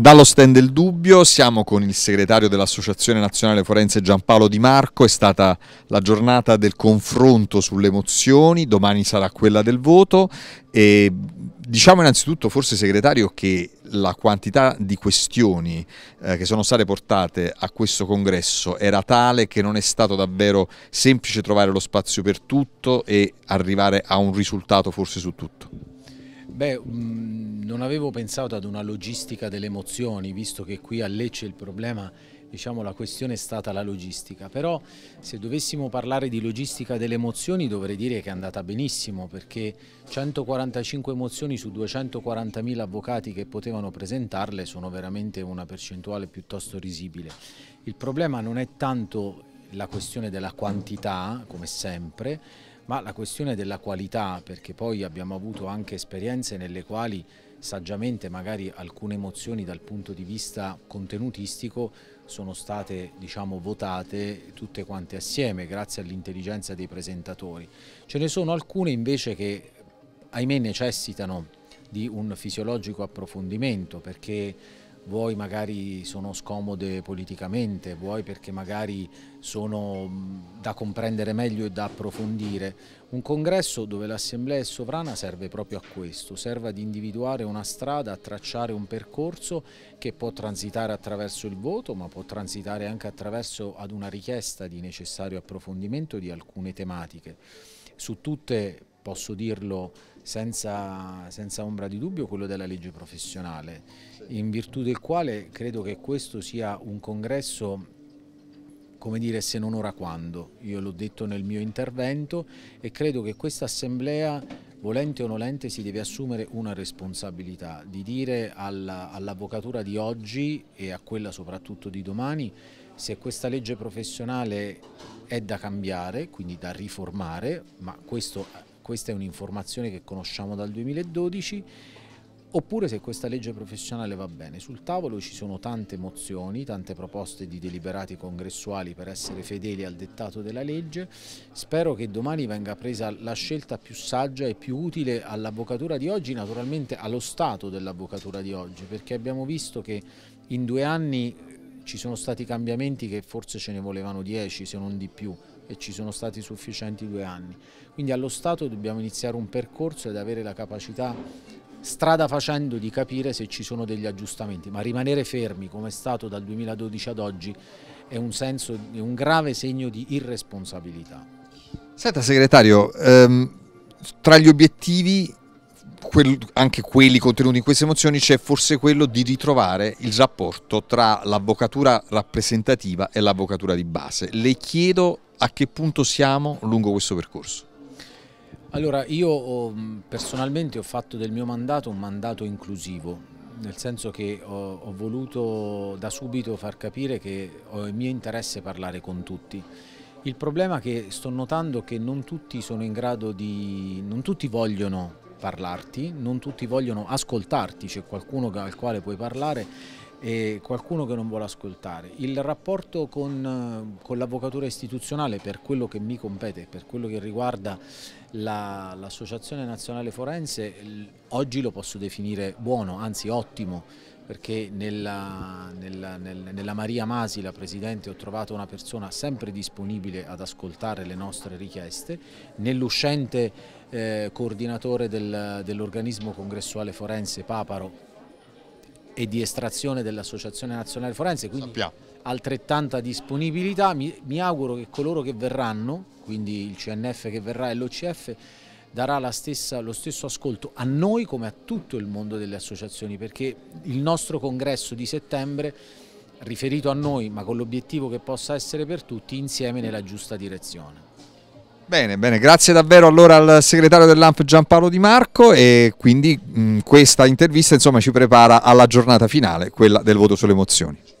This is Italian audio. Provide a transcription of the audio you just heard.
Dallo stand del dubbio siamo con il segretario dell'Associazione Nazionale Forense Giampaolo Di Marco, è stata la giornata del confronto sulle emozioni, domani sarà quella del voto e diciamo innanzitutto forse segretario che la quantità di questioni eh, che sono state portate a questo congresso era tale che non è stato davvero semplice trovare lo spazio per tutto e arrivare a un risultato forse su tutto. Beh, mm, non avevo pensato ad una logistica delle emozioni, visto che qui a Lecce il problema, diciamo, la questione è stata la logistica. Però se dovessimo parlare di logistica delle emozioni dovrei dire che è andata benissimo, perché 145 emozioni su 240.000 avvocati che potevano presentarle sono veramente una percentuale piuttosto risibile. Il problema non è tanto la questione della quantità, come sempre, ma la questione della qualità, perché poi abbiamo avuto anche esperienze nelle quali saggiamente magari alcune emozioni dal punto di vista contenutistico sono state diciamo, votate tutte quante assieme grazie all'intelligenza dei presentatori. Ce ne sono alcune invece che ahimè necessitano di un fisiologico approfondimento perché vuoi magari sono scomode politicamente, vuoi perché magari sono da comprendere meglio e da approfondire. Un congresso dove l'assemblea è sovrana serve proprio a questo, serve ad individuare una strada, a tracciare un percorso che può transitare attraverso il voto, ma può transitare anche attraverso ad una richiesta di necessario approfondimento di alcune tematiche. Su tutte posso dirlo senza, senza, ombra di dubbio, quello della legge professionale, in virtù del quale credo che questo sia un congresso come dire se non ora quando, io l'ho detto nel mio intervento e credo che questa assemblea volente o nolente si deve assumere una responsabilità di dire all'avvocatura all di oggi e a quella soprattutto di domani se questa legge professionale è da cambiare, quindi da riformare, ma questo questa è un'informazione che conosciamo dal 2012 oppure se questa legge professionale va bene. Sul tavolo ci sono tante mozioni, tante proposte di deliberati congressuali per essere fedeli al dettato della legge. Spero che domani venga presa la scelta più saggia e più utile all'avvocatura di oggi, naturalmente allo stato dell'avvocatura di oggi, perché abbiamo visto che in due anni ci sono stati cambiamenti che forse ce ne volevano 10 se non di più e ci sono stati sufficienti due anni. Quindi allo Stato dobbiamo iniziare un percorso ed avere la capacità strada facendo di capire se ci sono degli aggiustamenti, ma rimanere fermi come è stato dal 2012 ad oggi è un, senso, è un grave segno di irresponsabilità. Senta segretario, ehm, tra gli obiettivi quel, anche quelli contenuti in queste mozioni, c'è forse quello di ritrovare il rapporto tra l'avvocatura rappresentativa e l'avvocatura di base. Le chiedo a che punto siamo lungo questo percorso. Allora, io personalmente ho fatto del mio mandato un mandato inclusivo, nel senso che ho, ho, voluto da subito far capire che ho il mio interesse parlare con tutti. Il problema che sto notando è che non tutti sono in grado di, non tutti vogliono parlarti, non tutti vogliono ascoltarti, c'è qualcuno al quale puoi parlare e qualcuno che non vuole ascoltare. Il rapporto con, con l'avvocatura istituzionale per quello che mi compete, per quello che riguarda l'Associazione Nazionale Forense, oggi lo posso definire buono, anzi ottimo, perché nella, nella, nella, Maria Masi, la Presidente, ho trovato una persona sempre disponibile ad ascoltare le nostre richieste, nell'uscente eh, coordinatore del, dell'organismo congressuale forense Paparo e di estrazione dell'Associazione Nazionale Forense, quindi Sappiamo. altrettanta disponibilità, mi, mi auguro che coloro che verranno, quindi il CNF che verrà e l'OCF, darà stessa, lo stesso ascolto a noi come a tutto il mondo delle associazioni perché il nostro congresso di settembre riferito a noi ma con l'obiettivo che possa essere per tutti insieme nella giusta direzione. Bene, bene, grazie davvero allora al segretario dell'AMP Giampaolo Di Marco e quindi mh, questa intervista insomma, ci prepara alla giornata finale, quella del voto sulle mozioni.